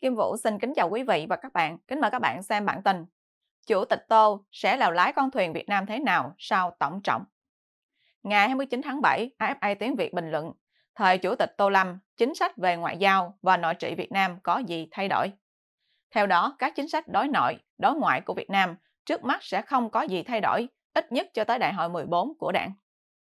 Kim Vũ xin kính chào quý vị và các bạn. Kính mời các bạn xem bản tin. Chủ tịch Tô sẽ lào lái con thuyền Việt Nam thế nào sau tổng trọng? Ngày 29 tháng 7, AFA Tiếng Việt bình luận Thời Chủ tịch Tô Lâm, chính sách về ngoại giao và nội trị Việt Nam có gì thay đổi? Theo đó, các chính sách đối nội, đối ngoại của Việt Nam trước mắt sẽ không có gì thay đổi, ít nhất cho tới đại hội 14 của đảng.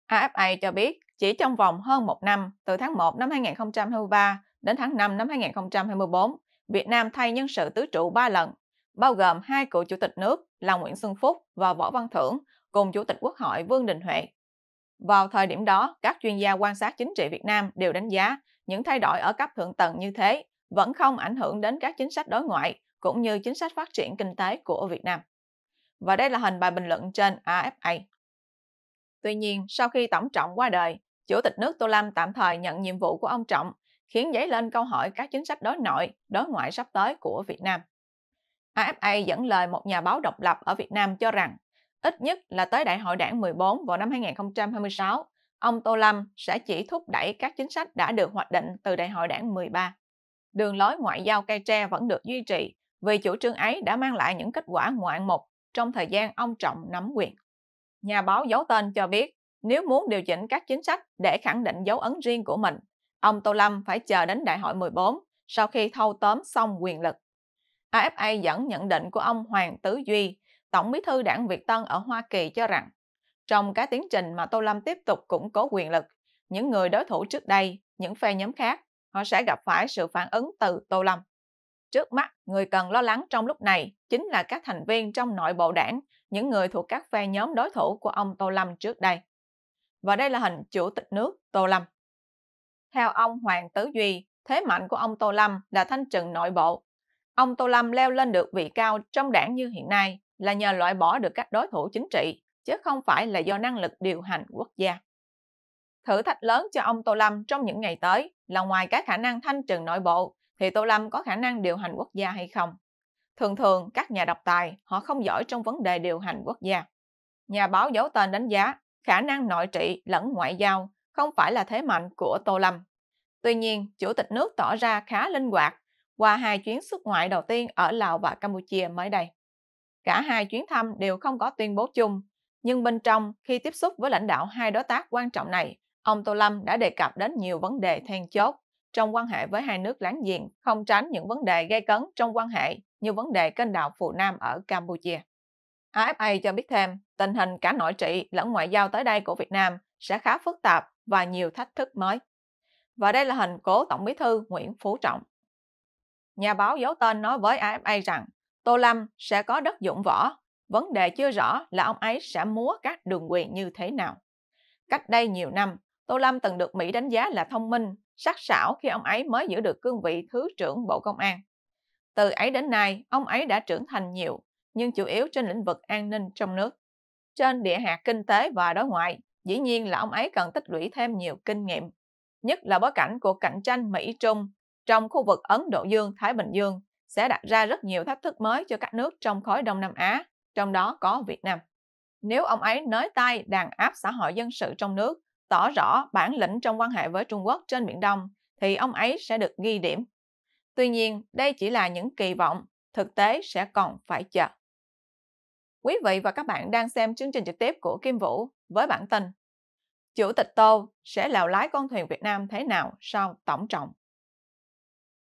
AFA cho biết, chỉ trong vòng hơn một năm, từ tháng 1 năm 2023 đến tháng 5 năm 2024, Việt Nam thay nhân sự tứ trụ 3 lần, bao gồm hai cựu chủ tịch nước là Nguyễn Xuân Phúc và Võ Văn Thưởng cùng Chủ tịch Quốc hội Vương Đình Huệ. Vào thời điểm đó, các chuyên gia quan sát chính trị Việt Nam đều đánh giá những thay đổi ở cấp thượng tầng như thế vẫn không ảnh hưởng đến các chính sách đối ngoại cũng như chính sách phát triển kinh tế của Việt Nam. Và đây là hình bài bình luận trên AFA. Tuy nhiên, sau khi Tổng Trọng qua đời, Chủ tịch nước Tô Lâm tạm thời nhận nhiệm vụ của ông Trọng khiến dấy lên câu hỏi các chính sách đối nội, đối ngoại sắp tới của Việt Nam. AFA dẫn lời một nhà báo độc lập ở Việt Nam cho rằng, ít nhất là tới Đại hội đảng 14 vào năm 2026, ông Tô Lâm sẽ chỉ thúc đẩy các chính sách đã được hoạch định từ Đại hội đảng 13. Đường lối ngoại giao cây tre vẫn được duy trì vì chủ trương ấy đã mang lại những kết quả ngoạn mục trong thời gian ông Trọng nắm quyền. Nhà báo giấu tên cho biết, nếu muốn điều chỉnh các chính sách để khẳng định dấu ấn riêng của mình, ông Tô Lâm phải chờ đến đại hội 14 sau khi thâu tóm xong quyền lực. AFA dẫn nhận định của ông Hoàng Tứ Duy, Tổng bí thư đảng Việt Tân ở Hoa Kỳ cho rằng, trong các tiến trình mà Tô Lâm tiếp tục củng cố quyền lực, những người đối thủ trước đây, những phe nhóm khác, họ sẽ gặp phải sự phản ứng từ Tô Lâm. Trước mắt, người cần lo lắng trong lúc này chính là các thành viên trong nội bộ đảng, những người thuộc các phe nhóm đối thủ của ông Tô Lâm trước đây. Và đây là hình chủ tịch nước Tô Lâm. Theo ông Hoàng Tứ Duy, thế mạnh của ông Tô Lâm là thanh trừng nội bộ. Ông Tô Lâm leo lên được vị cao trong đảng như hiện nay là nhờ loại bỏ được các đối thủ chính trị, chứ không phải là do năng lực điều hành quốc gia. Thử thách lớn cho ông Tô Lâm trong những ngày tới là ngoài các khả năng thanh trừng nội bộ, thì Tô Lâm có khả năng điều hành quốc gia hay không? Thường thường, các nhà độc tài, họ không giỏi trong vấn đề điều hành quốc gia. Nhà báo giấu tên đánh giá, khả năng nội trị lẫn ngoại giao không phải là thế mạnh của Tô Lâm. Tuy nhiên, Chủ tịch nước tỏ ra khá linh hoạt qua hai chuyến xuất ngoại đầu tiên ở Lào và Campuchia mới đây. Cả hai chuyến thăm đều không có tuyên bố chung, nhưng bên trong khi tiếp xúc với lãnh đạo hai đối tác quan trọng này, ông Tô Lâm đã đề cập đến nhiều vấn đề then chốt trong quan hệ với hai nước láng giềng, không tránh những vấn đề gây cấn trong quan hệ như vấn đề kênh đào phụ Nam ở Campuchia. AFA cho biết thêm, tình hình cả nội trị lẫn ngoại giao tới đây của Việt Nam sẽ khá phức tạp và nhiều thách thức mới. Và đây là hình cố Tổng bí thư Nguyễn Phú Trọng. Nhà báo giấu tên nói với AFA rằng Tô Lâm sẽ có đất dụng võ, vấn đề chưa rõ là ông ấy sẽ múa các đường quyền như thế nào. Cách đây nhiều năm, Tô Lâm từng được Mỹ đánh giá là thông minh, sắc sảo khi ông ấy mới giữ được cương vị Thứ trưởng Bộ Công an. Từ ấy đến nay, ông ấy đã trưởng thành nhiều, nhưng chủ yếu trên lĩnh vực an ninh trong nước. Trên địa hạt kinh tế và đối ngoại, Dĩ nhiên là ông ấy cần tích lũy thêm nhiều kinh nghiệm, nhất là bối cảnh của cạnh tranh Mỹ-Trung trong khu vực Ấn Độ Dương-Thái Bình Dương sẽ đặt ra rất nhiều thách thức mới cho các nước trong khối Đông Nam Á, trong đó có Việt Nam. Nếu ông ấy nới tay đàn áp xã hội dân sự trong nước, tỏ rõ bản lĩnh trong quan hệ với Trung Quốc trên Biển Đông, thì ông ấy sẽ được ghi điểm. Tuy nhiên, đây chỉ là những kỳ vọng, thực tế sẽ còn phải chờ. Quý vị và các bạn đang xem chương trình trực tiếp của Kim Vũ với bản tin Chủ tịch Tô sẽ lèo lái con thuyền Việt Nam thế nào sau tổng trọng.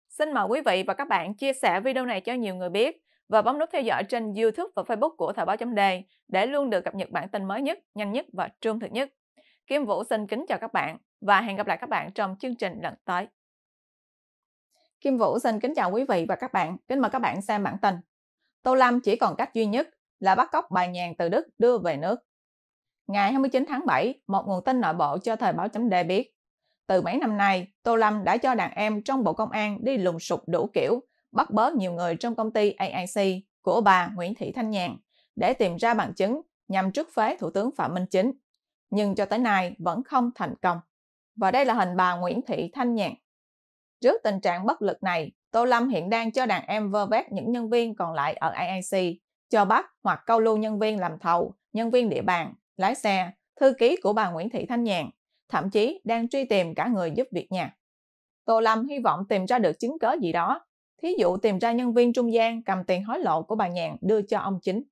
Xin mời quý vị và các bạn chia sẻ video này cho nhiều người biết và bấm nút theo dõi trên YouTube và Facebook của Thời báo chấm đề để luôn được cập nhật bản tin mới nhất, nhanh nhất và trung thực nhất. Kim Vũ xin kính chào các bạn và hẹn gặp lại các bạn trong chương trình lần tới. Kim Vũ xin kính chào quý vị và các bạn. Kính mời các bạn xem bản tin. Tô Lâm chỉ còn cách duy nhất là bắt cóc bài nhàn từ Đức đưa về nước. Ngày 29 tháng 7, một nguồn tin nội bộ cho thời báo chấm D biết, từ mấy năm nay, Tô Lâm đã cho đàn em trong Bộ Công an đi lùng sục đủ kiểu, bắt bớ nhiều người trong công ty AIC của bà Nguyễn Thị Thanh Nhàn để tìm ra bằng chứng nhằm trước phế Thủ tướng Phạm Minh Chính. Nhưng cho tới nay vẫn không thành công. Và đây là hình bà Nguyễn Thị Thanh Nhàn. Trước tình trạng bất lực này, Tô Lâm hiện đang cho đàn em vơ vét những nhân viên còn lại ở AIC, cho bắt hoặc câu lưu nhân viên làm thầu, nhân viên địa bàn lái xe, thư ký của bà Nguyễn Thị Thanh Nhàn, thậm chí đang truy tìm cả người giúp việc nhà. Tô Lâm hy vọng tìm ra được chứng cứ gì đó, thí dụ tìm ra nhân viên trung gian cầm tiền hối lộ của bà Nhàn đưa cho ông chính.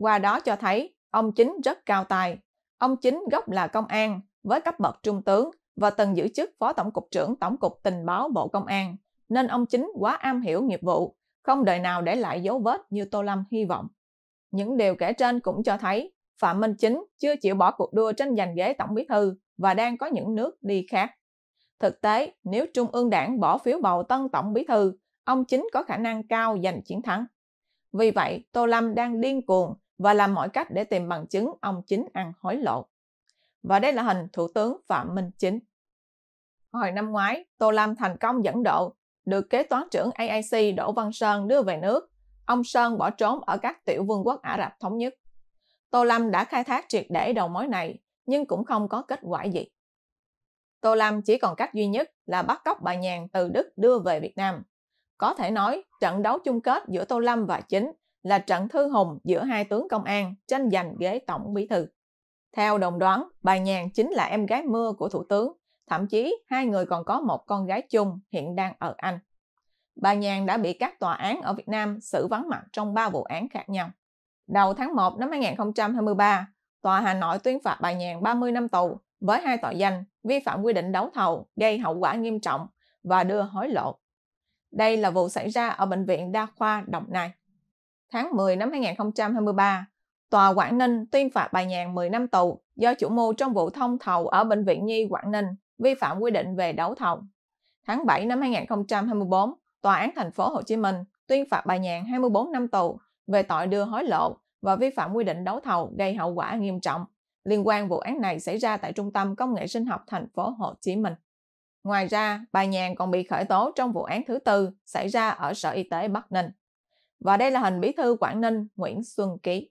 Qua đó cho thấy ông chính rất cao tài. Ông chính gốc là công an với cấp bậc trung tướng và từng giữ chức phó tổng cục trưởng tổng cục tình báo Bộ Công an, nên ông chính quá am hiểu nghiệp vụ, không đời nào để lại dấu vết như Tô Lâm hy vọng. Những điều kể trên cũng cho thấy Phạm Minh Chính chưa chịu bỏ cuộc đua tranh giành ghế tổng bí thư và đang có những nước đi khác. Thực tế, nếu Trung ương đảng bỏ phiếu bầu tân tổng bí thư, ông Chính có khả năng cao giành chiến thắng. Vì vậy, Tô Lâm đang điên cuồng và làm mọi cách để tìm bằng chứng ông Chính ăn hối lộ. Và đây là hình Thủ tướng Phạm Minh Chính. Hồi năm ngoái, Tô Lâm thành công dẫn độ, được kế toán trưởng AIC Đỗ Văn Sơn đưa về nước. Ông Sơn bỏ trốn ở các tiểu vương quốc Ả Rập Thống Nhất. Tô Lâm đã khai thác triệt để đầu mối này nhưng cũng không có kết quả gì. Tô Lâm chỉ còn cách duy nhất là bắt cóc bà Nhàn từ Đức đưa về Việt Nam. Có thể nói trận đấu chung kết giữa Tô Lâm và Chính là trận thư hùng giữa hai tướng công an tranh giành ghế tổng bí thư. Theo đồng đoán, bà Nhàn chính là em gái mưa của thủ tướng, thậm chí hai người còn có một con gái chung hiện đang ở Anh. Bà Nhàn đã bị các tòa án ở Việt Nam xử vắng mặt trong ba vụ án khác nhau. Đầu tháng 1 năm 2023, Tòa Hà Nội tuyên phạt bà Nhàn 30 năm tù với hai tội danh vi phạm quy định đấu thầu gây hậu quả nghiêm trọng và đưa hối lộ. Đây là vụ xảy ra ở Bệnh viện Đa khoa Đồng Nai. Tháng 10 năm 2023, Tòa Quảng Ninh tuyên phạt bà Nhàn 10 năm tù do chủ mưu trong vụ thông thầu ở Bệnh viện Nhi Quảng Ninh vi phạm quy định về đấu thầu. Tháng 7 năm 2024, Tòa án thành phố Hồ Chí Minh tuyên phạt bà Nhàn 24 năm tù về tội đưa hối lộ và vi phạm quy định đấu thầu gây hậu quả nghiêm trọng liên quan vụ án này xảy ra tại Trung tâm Công nghệ Sinh học thành phố Hồ Chí Minh. Ngoài ra, bà Nhàn còn bị khởi tố trong vụ án thứ tư xảy ra ở Sở Y tế Bắc Ninh. Và đây là hình bí thư Quảng Ninh Nguyễn Xuân Ký.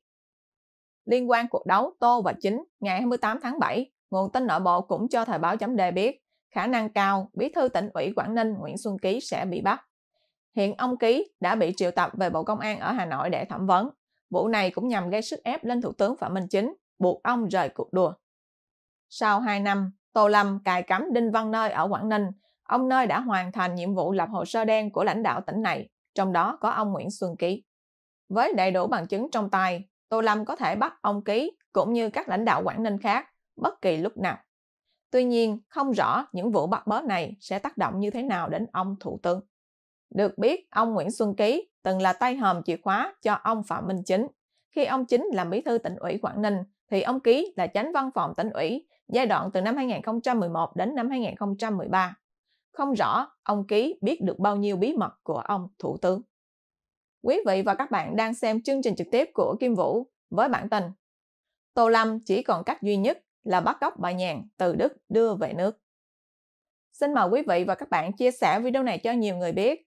Liên quan cuộc đấu Tô và Chính ngày 28 tháng 7, nguồn tin nội bộ cũng cho thời báo chấm đề biết khả năng cao bí thư tỉnh ủy Quảng Ninh Nguyễn Xuân Ký sẽ bị bắt. Hiện ông Ký đã bị triệu tập về Bộ Công an ở Hà Nội để thẩm vấn. Vụ này cũng nhằm gây sức ép lên Thủ tướng Phạm Minh Chính, buộc ông rời cuộc đua. Sau 2 năm, Tô Lâm cài cắm Đinh Văn Nơi ở Quảng Ninh. Ông Nơi đã hoàn thành nhiệm vụ lập hồ sơ đen của lãnh đạo tỉnh này, trong đó có ông Nguyễn Xuân Ký. Với đầy đủ bằng chứng trong tay, Tô Lâm có thể bắt ông Ký cũng như các lãnh đạo Quảng Ninh khác bất kỳ lúc nào. Tuy nhiên, không rõ những vụ bắt bớ này sẽ tác động như thế nào đến ông Thủ tướng. Được biết, ông Nguyễn Xuân Ký từng là tay hòm chìa khóa cho ông Phạm Minh Chính. Khi ông Chính làm bí thư tỉnh ủy Quảng Ninh, thì ông Ký là tránh văn phòng tỉnh ủy giai đoạn từ năm 2011 đến năm 2013. Không rõ ông Ký biết được bao nhiêu bí mật của ông Thủ tướng. Quý vị và các bạn đang xem chương trình trực tiếp của Kim Vũ với bản tin Tô Lâm chỉ còn cách duy nhất là bắt cóc bà Nhàn từ Đức đưa về nước. Xin mời quý vị và các bạn chia sẻ video này cho nhiều người biết